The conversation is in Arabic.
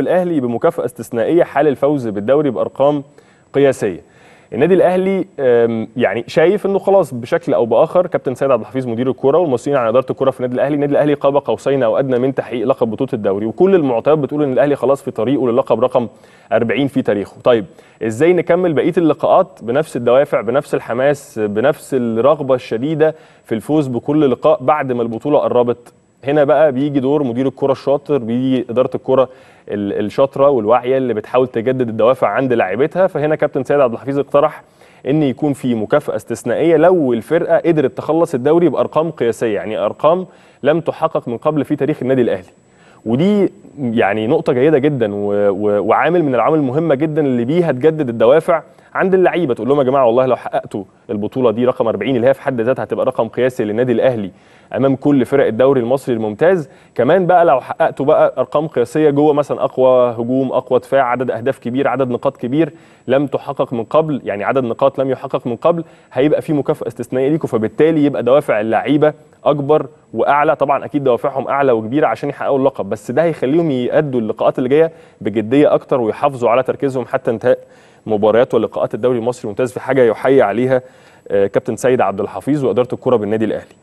الاهلي بمكافاه استثنائيه حال الفوز بالدوري بارقام قياسيه النادي الاهلي يعني شايف انه خلاص بشكل او باخر كابتن سيد عبد الحفيظ مدير الكوره والمسؤولين عن اداره الكوره في النادي الاهلي النادي الاهلي قاب قوسين او ادنى من تحقيق لقب بطوله الدوري وكل المعطيات بتقول ان الاهلي خلاص في طريقه للقب رقم 40 في تاريخه طيب ازاي نكمل بقيه اللقاءات بنفس الدوافع بنفس الحماس بنفس الرغبه الشديده في الفوز بكل لقاء بعد ما البطوله قربت هنا بقى بيجي دور مدير الكره الشاطر بيجي اداره الكره الشاطره والواعيه اللي بتحاول تجدد الدوافع عند لاعيبتها فهنا كابتن سيد عبد الحفيظ اقترح ان يكون في مكافاه استثنائيه لو الفرقه قدرت تخلص الدوري بارقام قياسيه يعني ارقام لم تحقق من قبل في تاريخ النادي الاهلي ودي يعني نقطة جيدة جدا وعامل من العوامل المهمة جدا اللي بيها تجدد الدوافع عند اللعيبة تقول لهم يا جماعة والله لو حققتوا البطولة دي رقم 40 اللي هي في حد ذاتها هتبقى رقم قياسي للنادي الأهلي أمام كل فرق الدوري المصري الممتاز كمان بقى لو حققتوا بقى أرقام قياسية جوه مثلا أقوى هجوم أقوى دفاع عدد أهداف كبير عدد نقاط كبير لم تحقق من قبل يعني عدد نقاط لم يحقق من قبل هيبقى في مكافأة استثنائية ليكم فبالتالي يبقى دوافع اللعيبة اكبر واعلى طبعا اكيد دوافعهم اعلى وكبيره عشان يحققوا اللقب بس ده هيخليهم يادوا اللقاءات اللي جايه بجديه اكتر ويحافظوا على تركيزهم حتى انتهاء مباريات ولقاءات الدوري المصري الممتاز في حاجه يحيى عليها آه، كابتن سيد عبد الحفيظ واداره الكره بالنادي الاهلي